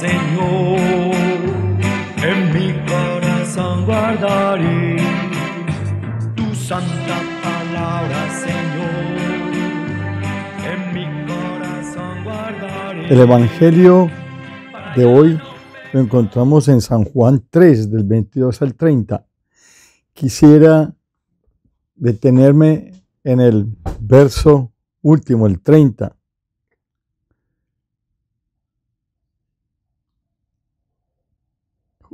Señor, en mi corazón guardaré tu santa palabra, Señor. En mi corazón guardaré. El Evangelio de hoy lo encontramos en San Juan 3, del 22 al 30. Quisiera detenerme en el verso último, el 30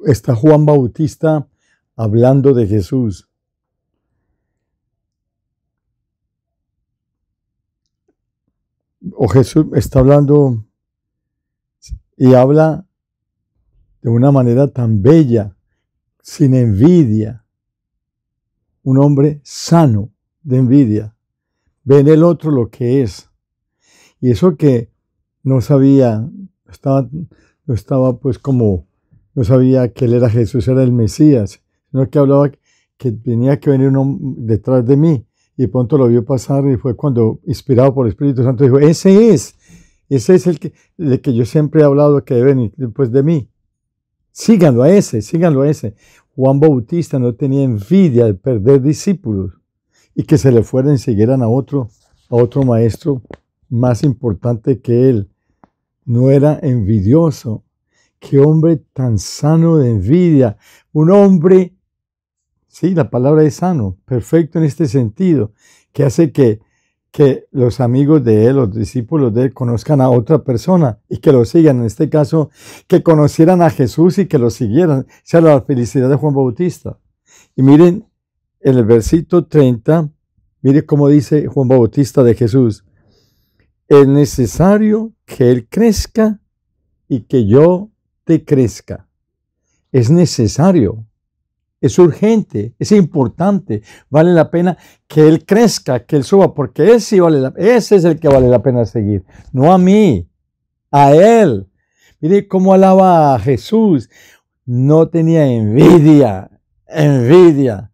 está Juan Bautista hablando de Jesús. O Jesús está hablando y habla de una manera tan bella, sin envidia. Un hombre sano de envidia. Ve en el otro lo que es. Y eso que no sabía, estaba, estaba pues como no sabía que él era Jesús, era el Mesías, sino que hablaba que tenía que venir uno detrás de mí. Y pronto lo vio pasar y fue cuando, inspirado por el Espíritu Santo, dijo, ese es, ese es el que, que yo siempre he hablado que debe venir después de mí. Síganlo a ese, síganlo a ese. Juan Bautista no tenía envidia de perder discípulos y que se le fueran y siguieran a otro, a otro maestro más importante que él. No era envidioso, qué hombre tan sano de envidia, un hombre, sí, la palabra es sano, perfecto en este sentido, que hace que, que los amigos de él, los discípulos de él, conozcan a otra persona y que lo sigan. En este caso, que conocieran a Jesús y que lo siguieran. Esa sea, la felicidad de Juan Bautista. Y miren, en el versículo 30, miren cómo dice Juan Bautista de Jesús. Es necesario que Él crezca y que yo crezca. Es necesario, es urgente, es importante, vale la pena que Él crezca, que Él suba, porque Él vale ese es el que vale la pena seguir, no a mí, a Él. Mire cómo alaba a Jesús, no tenía envidia, envidia.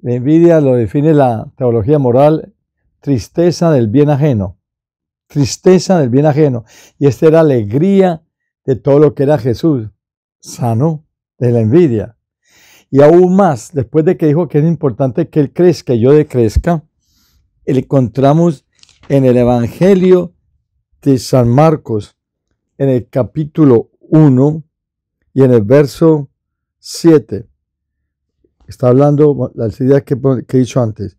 La envidia lo define la teología moral, tristeza del bien ajeno, tristeza del bien ajeno. Y esta era alegría de todo lo que era Jesús, sano de la envidia. Y aún más, después de que dijo que es importante que él crezca y yo decrezca, le encontramos en el Evangelio de San Marcos, en el capítulo 1 y en el verso 7. Está hablando las ideas que he dicho antes.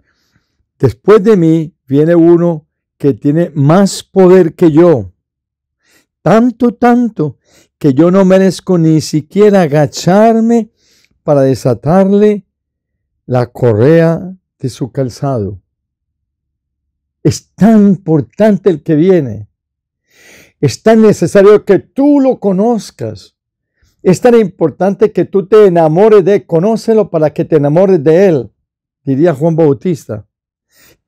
Después de mí viene uno que tiene más poder que yo tanto, tanto, que yo no merezco ni siquiera agacharme para desatarle la correa de su calzado. Es tan importante el que viene. Es tan necesario que tú lo conozcas. Es tan importante que tú te enamores de él. Conócelo para que te enamores de él, diría Juan Bautista.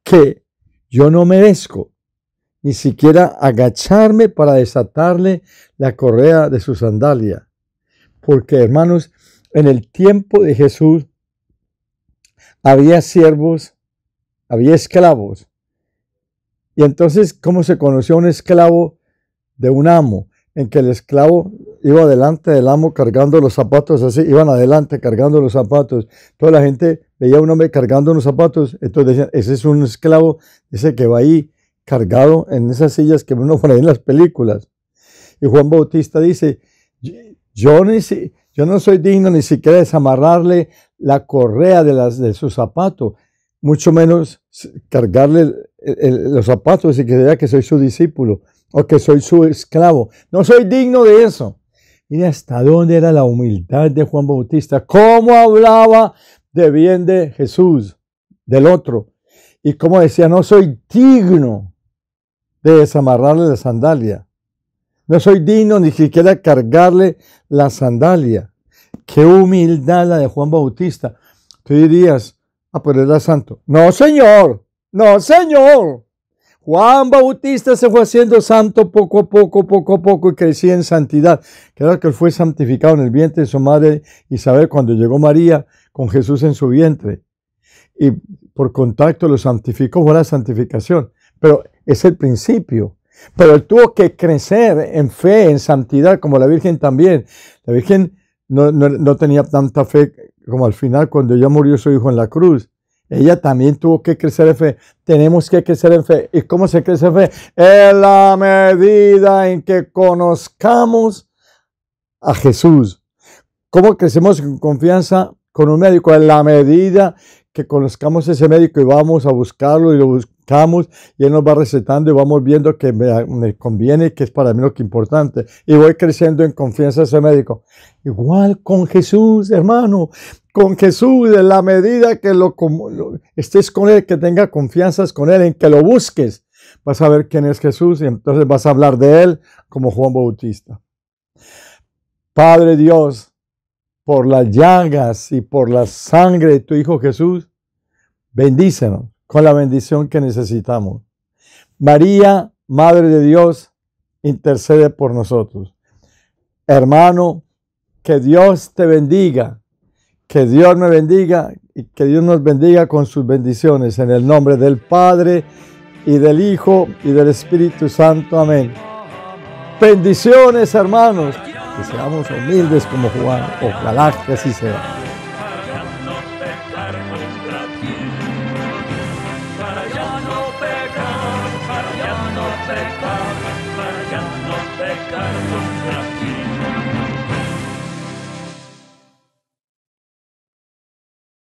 Que yo no merezco, ni siquiera agacharme para desatarle la correa de su sandalia. Porque, hermanos, en el tiempo de Jesús había siervos, había esclavos. Y entonces, ¿cómo se conoció un esclavo de un amo? En que el esclavo iba adelante del amo cargando los zapatos, así, iban adelante cargando los zapatos. Toda la gente veía a un hombre cargando los zapatos, entonces decían, ese es un esclavo, ese que va ahí cargado en esas sillas que uno pone en las películas. Y Juan Bautista dice, yo, yo no soy digno ni siquiera de desamarrarle la correa de, las, de su zapato, mucho menos cargarle los zapatos y que diga que soy su discípulo o que soy su esclavo. No soy digno de eso. Y hasta dónde era la humildad de Juan Bautista, cómo hablaba de bien de Jesús, del otro, y cómo decía, no soy digno de desamarrarle la sandalia. No soy digno ni siquiera cargarle la sandalia. Qué humildad la de Juan Bautista. Tú dirías, a ah, pero era santo. No, señor. No, señor. Juan Bautista se fue haciendo santo poco a poco, poco a poco y crecía en santidad. Claro que él fue santificado en el vientre de su madre Isabel cuando llegó María con Jesús en su vientre. Y por contacto lo santificó, fue la santificación pero es el principio. Pero él tuvo que crecer en fe, en santidad, como la Virgen también. La Virgen no, tenía tanta fe como al final cuando ya murió su hijo en la cruz. Ella también tuvo que crecer en fe. Tenemos que crecer en fe. ¿Y cómo se crece en fe? En la medida en que conozcamos a Jesús. ¿Cómo crecemos en confianza con un médico? En la medida que conozcamos a ese médico y vamos a buscarlo y lo, buscamos y Él nos va recetando y vamos viendo que me, conviene, que es para mí lo que es importante. Y voy creciendo en confianza ese médico. Igual con Jesús, hermano, con Jesús, en la medida que lo, estés con Él, que tengas confianzas con Él, en que lo busques, vas a ver quién es Jesús y entonces vas a hablar de Él como Juan Bautista. Padre Dios, por las llagas y por la sangre de tu Hijo Jesús, bendícenos con la bendición que necesitamos. María, Madre de Dios, intercede por nosotros. Hermano, que Dios te bendiga, que Dios me bendiga y que Dios nos bendiga con sus bendiciones en el nombre del Padre y del Hijo y del Espíritu Santo. Amén. Bendiciones, hermanos, que seamos humildes como Juan. Ojalá que así sea. ya no pecar, ya no pecar, ya no pecar.